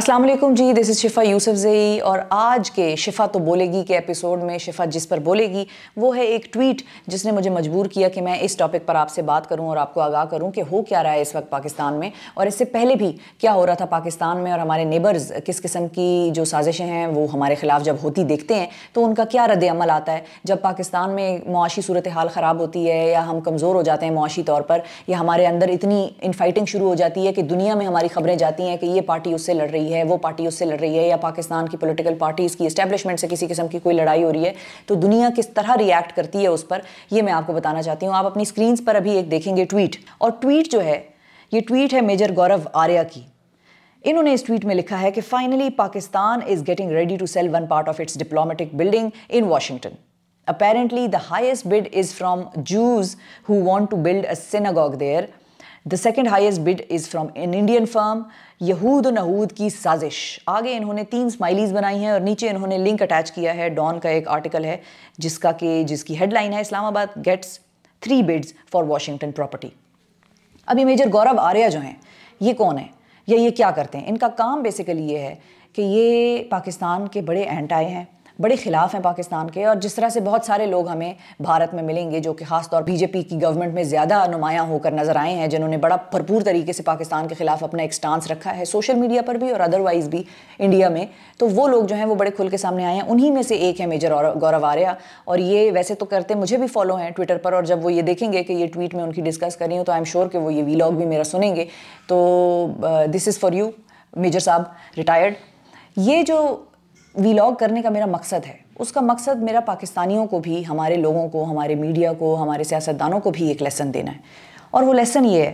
Aslam ji this is Shifa Yousafzai और आज के शिफ़ा तो बोलेगी के एपिसोड में शिफ़ा जिस पर बोलेगी वो है एक ट्वीट जिसने मुझे मजबूर किया कि मैं इस टॉपिक पर आपसे बात करूं और आपको आगाह करूं कि हो क्या रहा है इस वक्त पाकिस्तान में और इससे पहले भी क्या हो रहा था पाकिस्तान में और हमारे नेबर्स किस किस्म की जो साजिशें हैं वो हमारे ख़िलाफ़ जब होती देखते हैं तो उनका क्या रद्द अमल आता है जब पाकिस्तान में मुआशी सूरत हाल ख़राब होती है या हम कमज़ोर हो जाते हैं मुआशी तौर पर या हमारे अंदर इतनी इनफाइटिंग शुरू हो जाती है कि दुनिया में हमारी खबरें जाती हैं कि ये पार्टी उससे लड़ रही रही है वो पार्टी उससे लड़ रही है या पाकिस्तान की पोलिटिकल पार्टीज़ की इस्टेब्लिशमेंट से किसी किस्म की कोई लड़ाई हो रही है तो दुनिया किस तरह रिएक्ट करती है उस पर यह मैं आपको बताना चाहती हूँ आप अपनी स्क्रीन पर अभी एक देखेंगे ट्वीट और ट्वीट जो है ये ट्वीट है मेजर गौरव आर्या की इन्होंने इस ट्वीट में लिखा है कि finally Pakistan is getting ready to sell one part of its diplomatic building in Washington apparently the highest bid is from Jews who want to build a synagogue there the second highest bid is from an Indian firm यहूद नहूद की साजिश आगे इन्होंने तीन smileys बनाई हैं और नीचे इन्होंने लिंक अटैच किया है डॉन का एक आर्टिकल है जिसका कि जिसकी हेडलाइन है Islamabad gets three bids for Washington property अभी मेजर गौरव आर्या जो हैं ये कौन है या ये क्या करते हैं इनका काम बेसिकली ये है कि ये पाकिस्तान के बड़े एंटाए हैं बड़े खिलाफ हैं पाकिस्तान के और जिस तरह से बहुत सारे लोग हमें भारत में मिलेंगे जो कि खासतौर बीजेपी की गवर्नमेंट में ज़्यादा नुमाया होकर नजर आए हैं जिन्होंने बड़ा भरपूर तरीके से पाकिस्तान के खिलाफ अपना एक स्टांस रखा है सोशल मीडिया पर भी और अदरवाइज भी इंडिया में तो वो लोग जो हैं वो बड़े खुल के सामने आए हैं उन्हीं में से एक है मेजर गौरव आर्या और ये वैसे तो करते मुझे भी फॉलो हैं ट्विटर पर और जब वो ये देखेंगे कि ये ट्वीट में उनकी डिस्कस कर रही हूँ तो आई एम श्योर कि वो ये वीलॉग भी मेरा सुनेंगे तो this is for you major साहब रिटायर्ड ये जो वीलॉग करने का मेरा मकसद है उसका मकसद मेरा पाकिस्तानियों को भी हमारे लोगों को हमारे मीडिया को हमारे सियासतदानों को भी एक लेसन देना है और वो लेसन ये है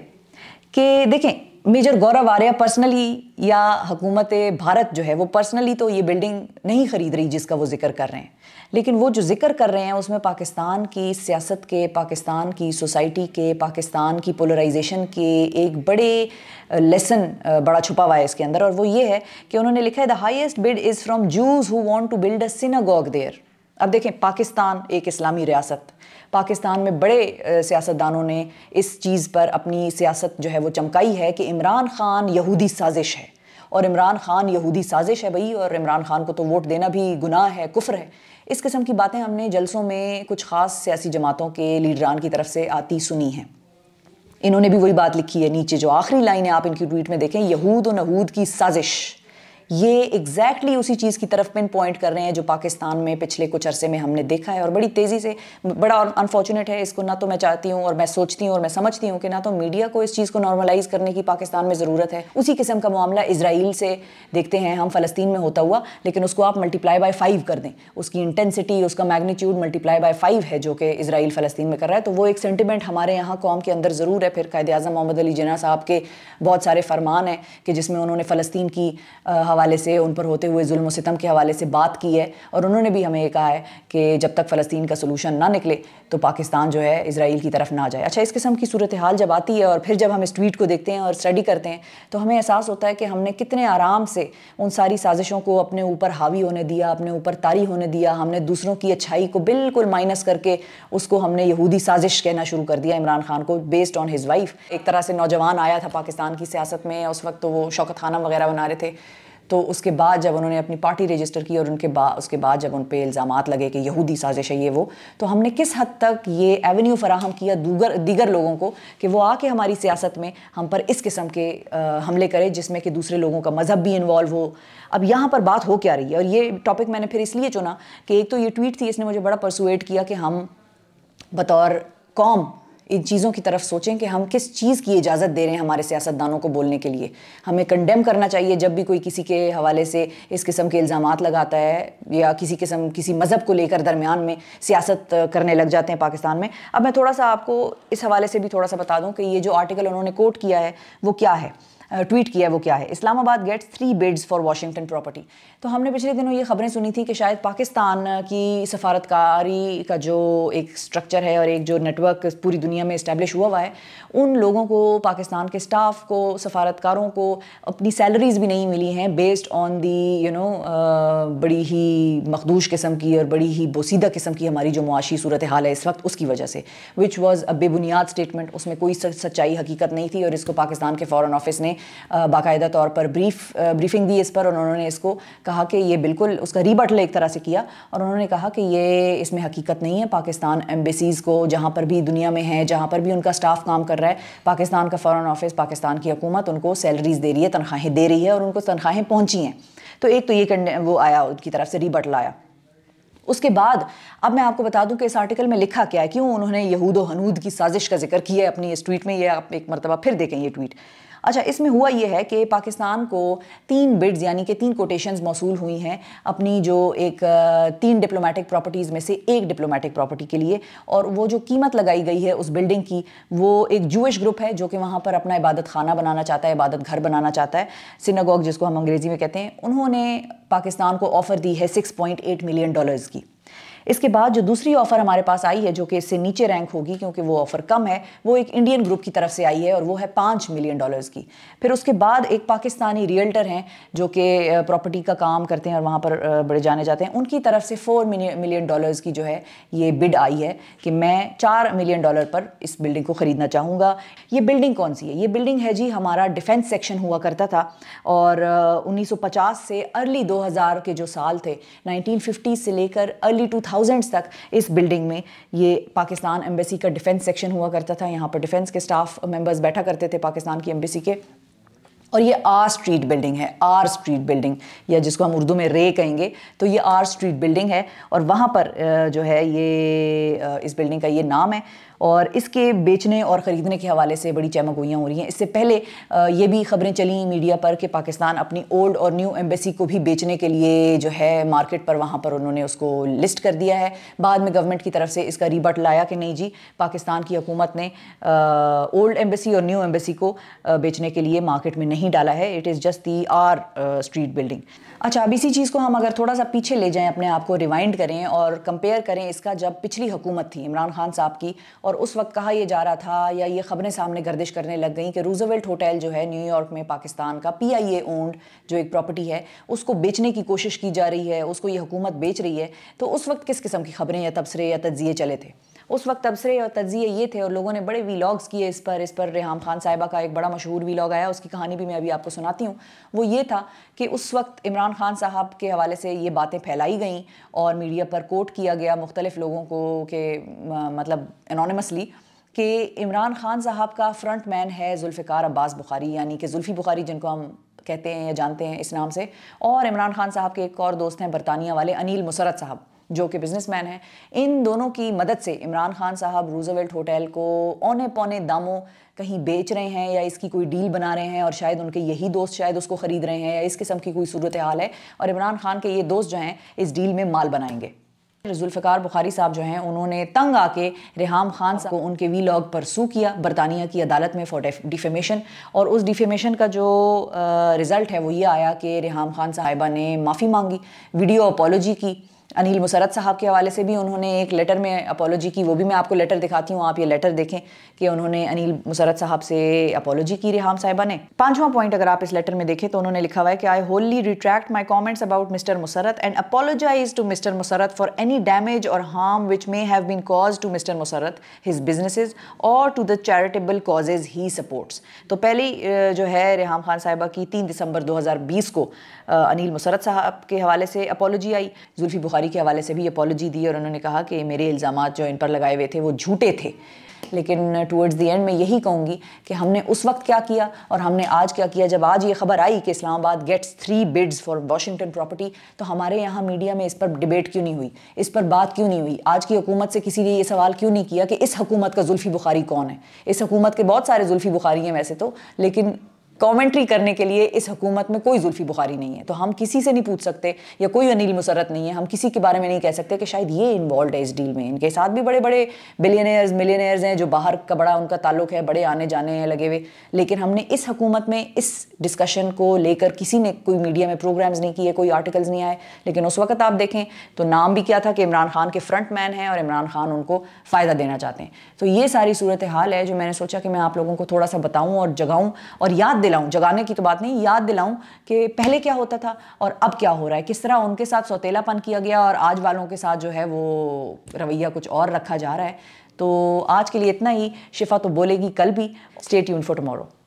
कि देखें मेजर गौरव आर्या पर्सनली या हकूमत भारत जो है वो पर्सनली तो ये बिल्डिंग नहीं ख़रीद रही जिसका वो जिक्र कर रहे हैं लेकिन वो जो जिक्र कर रहे हैं उसमें पाकिस्तान की सियासत के पाकिस्तान की सोसाइटी के पाकिस्तान की पोलराइजेशन के एक बड़े लेसन बड़ा छुपा हुआ है इसके अंदर और वो ये है कि उन्होंने लिखा है the highest bid is from Jews who want to build a synagogue there अब देखें पाकिस्तान एक इस्लामी रियासत पाकिस्तान में बड़े सियासतदानों ने इस चीज़ पर अपनी सियासत जो है वो चमकाई है कि इमरान खान यहूदी साजिश है और इमरान खान यहूदी साजिश है भाई और इमरान खान को तो वोट देना भी गुनाह है कुफ्र है इस किस्म की बातें हमने जलसों में कुछ ख़ास सियासी जमातों के लीडरान की तरफ से आती सुनी हैं इन्होंने भी वही बात लिखी है नीचे जो आखिरी लाइन है आप इनकी ट्वीट में देखें यहूद और नहूद की साजिश ये एग्जैक्टली exactly उसी चीज़ की तरफ पिन पॉइंट कर रहे हैं जो पाकिस्तान में पिछले कुछ अरसे में हमने देखा है और बड़ी तेज़ी से बड़ा अनफॉर्चुनेट है इसको ना तो मैं चाहती हूँ और मैं सोचती हूँ और मैं समझती हूँ कि ना तो मीडिया को इस चीज़ को नॉर्मलाइज करने की पाकिस्तान में ज़रूरत है उसी किस्म का मामला इसराइल से देखते हैं हम फ़लस्तीन में होता हुआ लेकिन उसको आप मल्टीप्लाई बाई फाइव कर दें उसकी इंटेंसिटी उसका मैग्नीट्यूड मल्टीप्लाई बाई फाइव है जो कि इसराइल फ़लस्तीन में कर रहा है तो वो एक सेंटिमेंट हमारे यहाँ कौम के अंदर ज़रूर है फिर कैद अजम मोहम्मद अली जना साहब के बहुत सारे फरमान हैं कि जिसमें उन्होंने फ़लस्तीन की हवाले से उन पर होते हुए जुल्म सितम के हवाले से बात की है और उन्होंने भी हमें ये कहा है कि जब तक फ़लस्तीन का सोलूशन ना निकले तो पाकिस्तान जो है इसराइल की तरफ ना जाए अच्छा इस किस्म की सूरत हाल जब आती है और फिर जब हम इस ट्वीट को देखते हैं और स्टडी करते हैं तो हमें एहसास होता है कि हमने कितने आराम से उन सारी साजिशों को अपने ऊपर हावी होने दिया अपने ऊपर तारी होने दिया हमने दूसरों की अच्छाई को बिल्कुल माइनस करके उसको हमने यहूदी साजिश कहना शुरू कर दिया इमरान खान को बेस्ड ऑन हिज वाइफ एक तरह से नौजवान आया था पाकिस्तान की सियासत में उस वक्त तो वो शौकत खाना वगैरह बना रहे थे तो उसके बाद जब उन्होंने अपनी पार्टी रजिस्टर की और उनके बाद उसके बाद जब उन पर इल्ज़ाम लगे कि यहूदी साजिश है ये वो तो हमने किस हद तक ये एवेन्यू फराहम किया दूगर दीगर लोगों को कि वो आके हमारी सियासत में हम पर इस किस्म के हमले करें जिसमें कि दूसरे लोगों का मज़हब भी इन्वॉल्व हो अब यहाँ पर बात हो क्या रही है और ये टॉपिक मैंने फिर इसलिए चुना कि एक तो ये ट्वीट थी इसने मुझे बड़ा परसुएट किया कि हम बतौर कौम इन चीज़ों की तरफ सोचें कि हम किस चीज़ की इजाज़त दे रहे हैं हमारे सियासतदानों को बोलने के लिए हमें कंडेम करना चाहिए जब भी कोई किसी के हवाले से इस किस्म के इल्ज़ाम लगाता है या किसी किस्म किसी मज़हब को लेकर दरमियान में सियासत करने लग जाते हैं पाकिस्तान में अब मैं थोड़ा सा आपको इस हवाले से भी थोड़ा सा बता दूँ कि ये जो आर्टिकल उन्होंने कोट किया है वो क्या है ट्वीट किया वो क्या है Islamabad gets three bids for Washington property तो हमने पिछले दिनों ये खबरें सुनी थी कि शायद पाकिस्तान की सफारतकारी का जो एक स्ट्रक्चर है और एक जो नेटवर्क पूरी दुनिया में इस्टेब्लिश हुआ हुआ है उन लोगों को पाकिस्तान के स्टाफ को सफारतकारों को अपनी सैलरीज भी नहीं मिली हैं based on the you know बड़ी ही मखदूश किस्म की और बड़ी ही बोसीदा किस्म की हमारी जो मुआशी सूरत हाल है इस वक्त उसकी वजह से विच वॉज़ अ बेबुनियाद स्टेटमेंट उसमें कोई सच्चाई हकीकत नहीं थी और इसको पाकिस्तान के फ़ॉरन ऑफिस ने बाकायदा तौर पर ब्रीफ ब्रीफिंग दी इस पर और उन्होंने इसको कहा कि ये बिल्कुल उसका रीबटल एक तरह से किया और उन्होंने कहा कि ये इसमें हकीकत नहीं है पाकिस्तान एम्बेसीज़ को जहाँ पर भी दुनिया में है जहाँ पर भी उनका स्टाफ काम कर रहा है पाकिस्तान का फ़ॉरन ऑफिस पाकिस्तान की हकूमत उनको सैलरीज़ दे रही है तनख्वाहें दे रही है और उनको तनख्वाहें पहुँची हैं तो एक तो ये वो आया उनकी तरफ से रीबटल आया उसके बाद अब मैं आपको बता दूं कि इस आर्टिकल में लिखा क्या है क्यों उन्होंने यहूद हनूद की साजिश का जिक्र किया है अपनी इस ट्वीट में ये आप एक मरतबा फिर देखें ये ट्वीट अच्छा इसमें हुआ ये है कि पाकिस्तान को तीन बिड्स यानी कि तीन कोटेशन मौसू हुई हैं अपनी जो एक तीन डिप्लोमेटिक प्रॉपर्टीज़ में से एक डिप्लोमेटिक प्रॉपर्टी के लिए और वो जो कीमत लगाई गई है उस बिल्डिंग की वो एक जूश ग्रुप है जो कि वहाँ पर अपना इबादत खाना बनाना चाहता है इबादत घर बनाना चाहता है सिनागॉग जिसको हम अंग्रेज़ी में कहते हैं उन्होंने पाकिस्तान को ऑफ़र दी है सिक्स मिलियन डॉलर्स की इसके बाद जो दूसरी ऑफर हमारे पास आई है जो कि इससे नीचे रैंक होगी क्योंकि वो ऑफर कम है वो एक इंडियन ग्रुप की तरफ से आई है और वो है पाँच मिलियन डॉलर्स की फिर उसके बाद एक पाकिस्तानी रियल्टर हैं जो कि प्रॉपर्टी का काम करते हैं और वहाँ पर बड़े जाने जाते हैं उनकी तरफ से फोर मिलियन डॉलर्स की जो है ये बिड आई है कि मैं चार मिलियन डॉलर पर इस बिल्डिंग को ख़रीदना चाहूँगा ये बिल्डिंग कौन सी है ये बिल्डिंग है जी हमारा डिफेंस सेक्शन हुआ करता था और उन्नीस से अर्ली दो के जो साल थे नाइनटीन से लेकर अर्ली टू थाउजेंड्स तक इस बिल्डिंग में ये पाकिस्तान एम्बेसी का डिफेंस सेक्शन हुआ करता था यहाँ पर डिफेंस के स्टाफ मेंबर्स बैठा करते थे पाकिस्तान की एम्बेसी के और ये आर स्ट्रीट बिल्डिंग है आर स्ट्रीट बिल्डिंग या जिसको हम उर्दू में रे कहेंगे तो ये आर स्ट्रीट बिल्डिंग है और वहाँ पर जो है ये इस बिल्डिंग का ये नाम है और इसके बेचने और ख़रीदने के हवाले से बड़ी चमकोइयाँ हो रही हैं इससे पहले ये भी खबरें चली मीडिया पर कि पाकिस्तान अपनी ओल्ड और न्यू एम्बेसी को भी बेचने के लिए जो है मार्केट पर वहाँ पर उन्होंने उसको लिस्ट कर दिया है बाद में गवर्नमेंट की तरफ से इसका रिबट लाया कि नहीं जी पाकिस्तान की हकूमत ने ओल्ड एम्बेसी और न्यू एम्बेसी को बेचने के लिए मार्केट में नहीं नहीं डाला है it is just the R street building अच्छा अब इसी चीज़ को हम अगर थोड़ा सा पीछे ले जाएं अपने आप को रिवाइंड करें और कंपेयर करें इसका जब पिछली हुकूमत थी इमरान खान साहब की और उस वक्त कहा यह जा रहा था या ये ख़बरें सामने गर्दिश करने लग गई कि रूजवेल्ट होटल जो है न्यूयॉर्क में पाकिस्तान का पी आई ए ओन्ड जो एक प्रॉपर्टी है उसको बेचने की कोशिश की जा रही है उसको ये हुकूमत बेच रही है तो उस वक्त किस किस्म की खबरें या तबसरे या तजिए चले थे उस वक्त तबसरे और तजिए ये थे और लोगों ने बड़े वीलॉग्स किए इस पर इस पर रेहम खान साहिबा का एक बड़ा मशहूर वीलॉग आया उसकी कहानी भी मैं अभी आपको सुनाती हूँ वो ये था कि उस वक्त इमरान खान साहब के हवाले से ये बातें फैलाई गई और मीडिया पर कोट किया गया मुख्तलिफ लोगों को के मतलब अनोनमसली कि इमरान खान साहब का फ्रंट मैन है जुल्फ़िकार अब्बास बुखारी यानी कि जुल्फ़ी बुखारी जिनको हम कहते हैं या जानते हैं इस नाम से और इमरान खान साहब के एक और दोस्त हैं बरतानिया वाले अनिल मुसरत साहब जो कि बिजनेसमैन हैं इन दोनों की मदद से इमरान खान साहब रूजवेल्ट होटल को औने पौने दामों कहीं बेच रहे हैं या इसकी कोई डील बना रहे हैं और शायद उनके यही दोस्त शायद उसको ख़रीद रहे हैं या इस किस्म की कोई सूरत हाल है और इमरान खान के ये दोस्त जो हैं इस डील में माल बनाएंगे जुल्फ़िकार बुखारी साहब जो हैं उन्होंने तंग आके रिहाम खान साहब को उनके वी लॉग पर सू किया बरतानिया की अदालत में फॉर डिफेमेशन और उस डिफेमेशन का जो रिज़ल्ट है वो ये आया कि रिहाम खान साहिबा ने माफ़ी मांगी वीडियो अपोलोजी की अनिल मुसरत साहब के हवाले से भी उन्होंने एक लेटर में अपोलॉजी की वो भी मैं आपको लेटर दिखाती हूँ आप ये लेटर देखें कि उन्होंने अनिल मुसरत साहब से अपोलॉजी की रिहाम साहिबा ने पांचवा पॉइंट अगर आप इस लेटर में देखें तो उन्होंने लिखा हुआ है कि I wholly retract my comments about mister Musarrat and apologise to mister Musarrat for any damage or harm which may have been caused to mister Musarrat his business or to the charitable causes he supports तो पहली जो है रिहाम खान साहिबा की तीन दिसंबर दो को अनिल मुसरत साहब के हवाले से अपोलॉजी आई जुल्फ़ी बुखारी के हवाले से भी अपोलॉजी दी और उन्होंने कहा कि मेरे इल्ज़ाम जो इन पर लगाए हुए थे वो झूठे थे लेकिन टूवर्ड्स दी एंड मैं यही कहूँगी कि हमने उस वक्त क्या किया और हमने आज क्या किया जब आज ये खबर आई कि Islamabad gets three bids for Washington property तो हमारे यहाँ मीडिया में इस पर डिबेट क्यों नहीं हुई इस पर बात क्यों नहीं हुई आज की हुकूमत से किसी ने ये सवाल क्यों नहीं किया कि इस हकूमत का जुल्फ़ी बुखारी कौन है इस हकूमत के बहुत सारे जुल्फ़ी बुखारी हैं वैसे तो लेकिन कमेंट्री करने के लिए इस हुकूमत में कोई जुल्फी बुखारी नहीं है तो हम किसी से नहीं पूछ सकते या कोई अनिल मुसरत नहीं है हम किसी के बारे में नहीं कह सकते कि शायद ये इन्वॉल्व है इस डील में इनके साथ भी बड़े बड़े बिलियनर्स मिलियनर्स हैं जो बाहर का बड़ा उनका ताल्लुक है बड़े आने जाने हैं लगे हुए लेकिन हमने इस हकूमत में इस डिस्कशन को लेकर किसी ने कोई मीडिया में प्रोग्राम्स नहीं किए कोई आर्टिकल्स नहीं आए लेकिन उस वक्त आप देखें तो नाम भी क्या था कि इमरान खान के फ्रंट मैन हैं और इमरान खान उनको फ़ायदा देना चाहते हैं तो ये सारी सूरत हाल है जो मैंने सोचा कि मैं आप लोगों को थोड़ा सा बताऊँ और जगाऊँ और याद दिलाऊं जगाने की तो बात नहीं याद दिलाऊं कि पहले क्या होता था और अब क्या हो रहा है किस तरह उनके साथ सौतेलापन किया गया और आज वालों के साथ जो है वो रवैया कुछ और रखा जा रहा है तो आज के लिए इतना ही शिफा तो बोलेगी कल भी स्टेट यून फॉर टमोरो